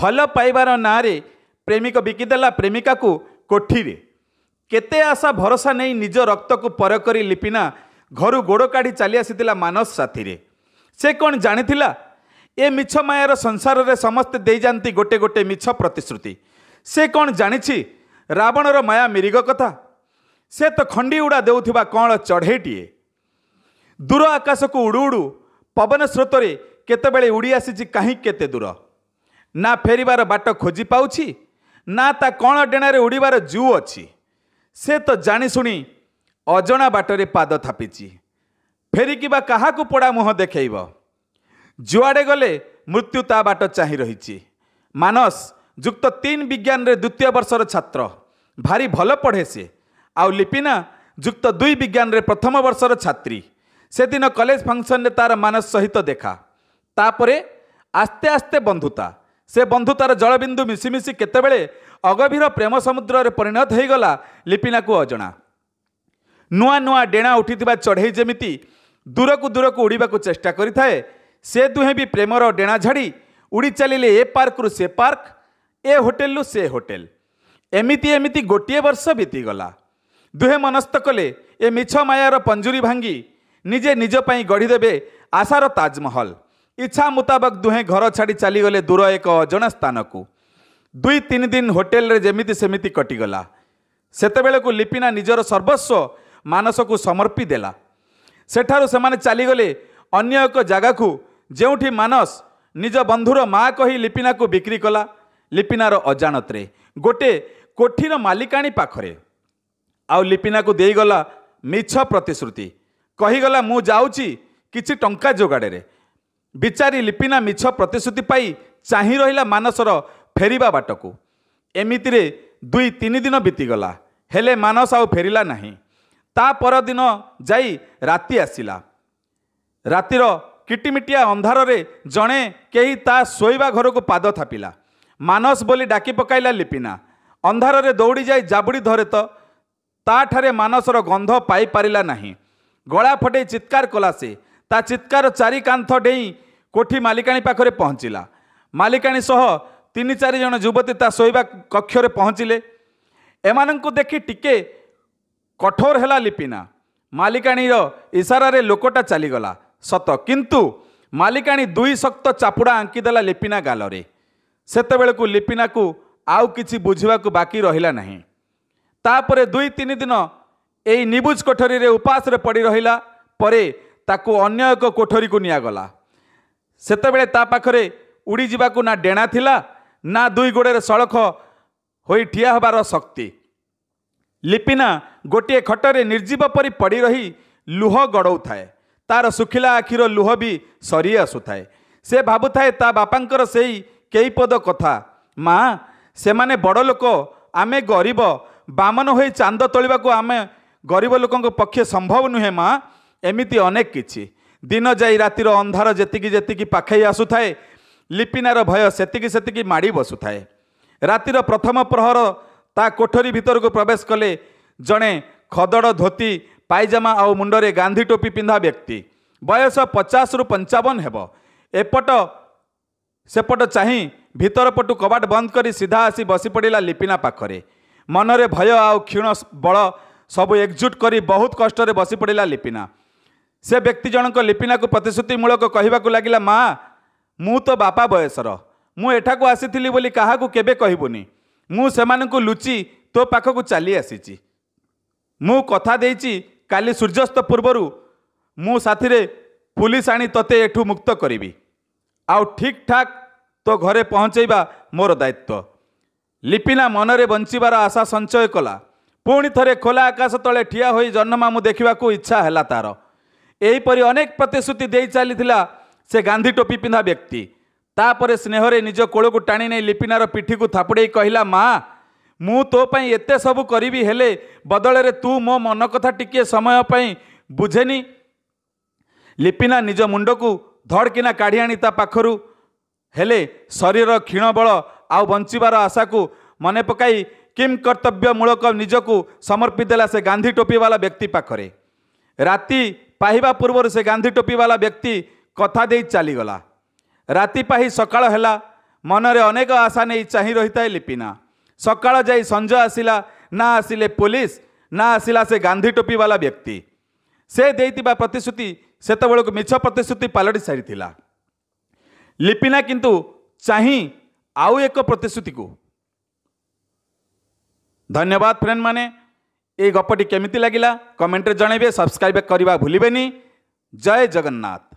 ଭଲ ପାଇବାର ନାଁରେ ପ୍ରେମିକ ବିକିଦେଲା ପ୍ରେମିକାକୁ କୋଠିରେ କେତେ ଆଶା ଭରସା ନେଇ ନିଜ ରକ୍ତକୁ ପର କରି ଲିପିନା ଘରୁ ଗୋଡ଼ କାଢ଼ି ଚାଲି ଆସିଥିଲା ମାନସ ସାଥିରେ ସେ କ'ଣ ଜାଣିଥିଲା ଏ ମିଛ ମାୟାର ସଂସାରରେ ସମସ୍ତେ ଦେଇଯାଆନ୍ତି ଗୋଟେ ଗୋଟେ ମିଛ ପ୍ରତିଶ୍ରୁତି ସେ କ'ଣ ଜାଣିଛି ରାବଣର ମାୟା ମିରିଗ କଥା ସେ ତ ଖଣ୍ଡି ଉଡ଼ା ଦେଉଥିବା କଅଁଳ ଚଢ଼େଇଟିଏ ଦୂର ଆକାଶକୁ ଉଡ଼ୁ ଉଡ଼ୁ ପବନ ସ୍ରୋତରେ କେତେବେଳେ ଉଡ଼ି ଆସିଛି କାହିଁ କେତେ ଦୂର ନା ଫେରିବାର ବାଟ ଖୋଜି ପାଉଛି ନା ତା କଣ ଡେଣାରେ ଉଡ଼ିବାର ଜୁ ଅଛି ସେ ତ ଜାଣିଶୁଣି ଅଜଣା ବାଟରେ ପାଦ ଥାପିଛି ଫେରିକି ବା କାହାକୁ ପୋଡ଼ା ମୁହଁ ଦେଖେଇବ ଯୁଆଡ଼େ ଗଲେ ମୃତ୍ୟୁ ତା ବାଟ ଚାହିଁ ରହିଛି ମାନସ ଯୁକ୍ତ ତିନି ବିଜ୍ଞାନରେ ଦ୍ୱିତୀୟ ବର୍ଷର ଛାତ୍ର ଭାରି ଭଲ ପଢ଼େ ସେ ଆଉ ଲିପିନା ଯୁକ୍ତ ଦୁଇ ବିଜ୍ଞାନରେ ପ୍ରଥମ ବର୍ଷର ଛାତ୍ରୀ ସେଦିନ କଲେଜ ଫଙ୍କସନରେ ତାର ମାନସ ସହିତ ଦେଖା ତାପରେ ଆସ୍ତେ ଆସ୍ତେ ବନ୍ଧୁତା ସେ ବନ୍ଧୁତାର ଜଳବିନ୍ଦୁ ମିଶିମିଶି କେତେବେଳେ ଅଗଭୀର ପ୍ରେମ ସମୁଦ୍ରରେ ପରିଣତ ହୋଇଗଲା ଲିପିନାକୁ ଅଜଣା ନୂଆ ନୂଆ ଡେଣା ଉଠିଥିବା ଚଢ଼େଇ ଯେମିତି ଦୂରକୁ ଦୂରକୁ ଉଡ଼ିବାକୁ ଚେଷ୍ଟା କରିଥାଏ ସେ ଦୁହେଁ ବି ପ୍ରେମର ଡେଣା ଝାଡ଼ି ଉଡ଼ି ଚାଲିଲେ ଏ ପାର୍କରୁ ସେ ପାର୍କ ଏ ହୋଟେଲରୁ ସେ ହୋଟେଲ ଏମିତି ଏମିତି ଗୋଟିଏ ବର୍ଷ ବିତିଗଲା ଦୁହେଁ ମନସ୍ଥ କଲେ ଏ ମିଛ ମାୟାର ପଞ୍ଜୁରୀ ଭାଙ୍ଗି ନିଜେ ନିଜ ପାଇଁ ଗଢ଼ିଦେବେ ଆଶାର ତାଜମହଲ ଇଚ୍ଛା ମୁତାବକ ଦୁହେଁ ଘର ଛାଡ଼ି ଚାଲିଗଲେ ଦୂର ଏକ ଅଜଣା ସ୍ଥାନକୁ ଦୁଇ ତିନି ଦିନ ହୋଟେଲରେ ଯେମିତି ସେମିତି କଟିଗଲା ସେତେବେଳକୁ ଲିପିନା ନିଜର ସର୍ବସ୍ୱ ମାନସକୁ ସମର୍ପି ଦେଲା ସେଠାରୁ ସେମାନେ ଚାଲିଗଲେ ଅନ୍ୟ ଏକ ଜାଗାକୁ ଯେଉଁଠି ମାନସ ନିଜ ବନ୍ଧୁର ମା' କହି ଲିପିନାକୁ ବିକ୍ରି କଲା ଲିପିନାର ଅଜାଣତରେ ଗୋଟିଏ କୋଠିର ମାଲିକାଣୀ ପାଖରେ ଆଉ ଲିପିନାକୁ ଦେଇଗଲା ମିଛ ପ୍ରତିଶ୍ରୁତି କହିଗଲା ମୁଁ ଯାଉଛି କିଛି ଟଙ୍କା ଯୋଗାଡ଼ରେ ବିଚାରୀ ଲିପିନା ମିଛ ପ୍ରତିଶ୍ରୁତି ପାଇ ଚାହିଁ ରହିଲା ମାନସର ଫେରିବା ବାଟକୁ ଏମିତିରେ ଦୁଇ ତିନି ଦିନ ବିତିଗଲା ହେଲେ ମାନସ ଆଉ ଫେରିଲା ନାହିଁ ତା ପରଦିନ ଯାଇ ରାତି ଆସିଲା ରାତିର କିଟିମିଟିଆ ଅନ୍ଧାରରେ ଜଣେ କେହି ତା ଶୋଇବା ଘରକୁ ପାଦ ଥାପିଲା ମାନସ ବୋଲି ଡାକି ପକାଇଲା ଲିପିନା ଅନ୍ଧାରରେ ଦୌଡ଼ି ଯାଇ ଜାବୁଡ଼ି ଧରେ ତ ତାଠାରେ ମାନସର ଗନ୍ଧ ପାଇପାରିଲା ନାହିଁ ଗଳା ଫଟେଇ ଚିତ୍କାର କଲା ସେ ତା ଚିତ୍କାର ଚାରି କାନ୍ଥ ଡେଇଁ କୋଠି ମାଲିକାଣୀ ପାଖରେ ପହଞ୍ଚିଲା ମାଲିକାଣୀ ସହ ତିନି ଚାରି ଜଣ ଯୁବତୀ ତା ଶୋଇବା କକ୍ଷରେ ପହଞ୍ଚିଲେ ଏମାନଙ୍କୁ ଦେଖି ଟିକେ କଠୋର ହେଲା ଲିପିନା ମାଲିକାଣୀର ଇଶାରାରେ ଲୋକଟା ଚାଲିଗଲା ସତ କିନ୍ତୁ ମାଲିକାଣୀ ଦୁଇ ଶକ୍ତ ଚାପୁଡ଼ା ଆଙ୍କିଦେଲା ଲିପିନା ଗାଲରେ ସେତେବେଳକୁ ଲିପିନାକୁ ଆଉ କିଛି ବୁଝିବାକୁ ବାକି ରହିଲା ନାହିଁ ତାପରେ ଦୁଇ ତିନି ଦିନ ଏହି ନିବୁଜ କୋଠରୀରେ ଉପାସରେ ପଡ଼ି ରହିଲା ପରେ ତାକୁ ଅନ୍ୟ ଏକ କୋଠରୀକୁ ନିଆଗଲା ସେତେବେଳେ ତା ପାଖରେ ଉଡ଼ିଯିବାକୁ ନା ଡେଣା ଥିଲା ନା ଦୁଇ ଗୋଡ଼ରେ ସଳଖ ହୋଇ ଠିଆ ହେବାର ଶକ୍ତି ଲିପିନା ଗୋଟିଏ ଖଟରେ ନିର୍ଜୀବ ପରି ପଡ଼ି ରହି ଲୁହ ଗଡ଼ଉଥାଏ ତା'ର ଶୁଖିଲା ଆଖିର ଲୁହ ବି ସରି ଆସୁଥାଏ ସେ ଭାବୁଥାଏ ତା ବାପାଙ୍କର ସେଇ କେଇପଦ କଥା ମା ସେମାନେ ବଡ଼ ଲୋକ ଆମେ ଗରିବ ବାମନ ହୋଇ ଚାନ୍ଦ ତୋଳିବାକୁ ଆମେ ଗରିବ ଲୋକଙ୍କ ପକ୍ଷେ ସମ୍ଭବ ନୁହେଁ ମା ଏମିତି ଅନେକ କିଛି दिन जाई रातिर अन्धार जतिकि जतिकि पाखे आसुए लिपिनार भय भयसकिस माडि बसुए रातिर प्रथम प्रहर ता कोठरी प्रहरी को प्रवेश कले जे खदड धोती पायजामा पइजाम मुंडरे गांधी टोपी पिंधा व्यक्ति बयस पचास रु पचवन हे एपटेप चाहिँ भित्र पटु कबाट सीधा आसी बसी बसिपडि लिपिना पाखेर मनरे भय आउ क्षुण बल सब एकजुट गरि बहुत कष्टले बसी पडिला लिपिना ସେ ବ୍ୟକ୍ତି ଜଣଙ୍କ ଲିପିନାକୁ ପ୍ରତିଶ୍ରୁତିମୂଳକ କହିବାକୁ ଲାଗିଲା ମା ମୁଁ ତ ବାପା ବୟସର ମୁଁ ଏଠାକୁ ଆସିଥିଲି ବୋଲି କାହାକୁ କେବେ କହିବୁନି ମୁଁ ସେମାନଙ୍କୁ ଲୁଚି ତୋ ପାଖକୁ ଚାଲି ଆସିଛି ମୁଁ କଥା ଦେଇଛି କାଲି ସୂର୍ଯ୍ୟାସ୍ତ ପୂର୍ବରୁ ମୁଁ ସାଥିରେ ପୁଲିସ ଆଣି ତୋତେ ଏଠୁ ମୁକ୍ତ କରିବି ଆଉ ଠିକ୍ ଠାକ୍ ତୋ ଘରେ ପହଞ୍ଚାଇବା ମୋର ଦାୟିତ୍ୱ ଲିପିନା ମନରେ ବଞ୍ଚିବାର ଆଶା ସଞ୍ଚୟ କଲା ପୁଣି ଥରେ ଖୋଲା ଆକାଶ ତଳେ ଠିଆ ହୋଇ ଜହ୍ନମାମୁଁ ଦେଖିବାକୁ ଇଚ୍ଛା ହେଲା ତା'ର यहीपरि अनेक प्रतिश्रुति से गांधी टोपी पिन्धा व्यक्ति तापर स्नेहर को टाणिने लिपिनार पिठीको थापुडे कहाँ सब एतेसबु हेले बदलर तू मो मनकथा समयप बुझेनी लिपिना निज मुडको धडकिना काढिआ हेले शरीर क्षीण बल आउ बञ्चार आशाको मन पकम कर्तव्यमूलक निजको समर्पित से गांधी टोपी वाला व्यक्ति पाखेर राति ପାଇବା ପୂର୍ବରୁ ସେ ଗାନ୍ଧି ଟୋପିବାଲା ବ୍ୟକ୍ତି କଥା ଦେଇ ଚାଲିଗଲା ରାତି ପାହି ସକାଳ ହେଲା ମନରେ ଅନେକ ଆଶା ନେଇ ଚାହିଁ ରହିଥାଏ ଲିପିନା ସକାଳ ଯାଇ ସଞ୍ଜ ଆସିଲା ନା ଆସିଲେ ପୋଲିସ ନା ଆସିଲା ସେ ଗାନ୍ଧି ଟୋପିବାଲା ବ୍ୟକ୍ତି ସେ ଦେଇଥିବା ପ୍ରତିଶ୍ରୁତି ସେତେବେଳକୁ ମିଛ ପ୍ରତିଶ୍ରୁତି ପାଲଟି ସାରିଥିଲା ଲିପିନା କିନ୍ତୁ ଚାହିଁ ଆଉ ଏକ ପ୍ରତିଶ୍ରୁତିକୁ ଧନ୍ୟବାଦ ଫ୍ରେଣ୍ଡମାନେ এই গপটি কেমিতি লাগিলা কমেন্টে জনাইবে সবসক্রাইব করা ভুলবেনি জয় জগন্নাথ